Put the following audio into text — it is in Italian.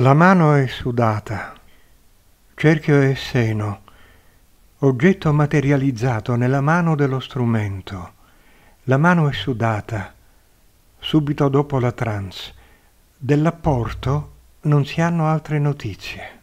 La mano è sudata, cerchio e seno, oggetto materializzato nella mano dello strumento. La mano è sudata, subito dopo la trance. Dell'apporto non si hanno altre notizie.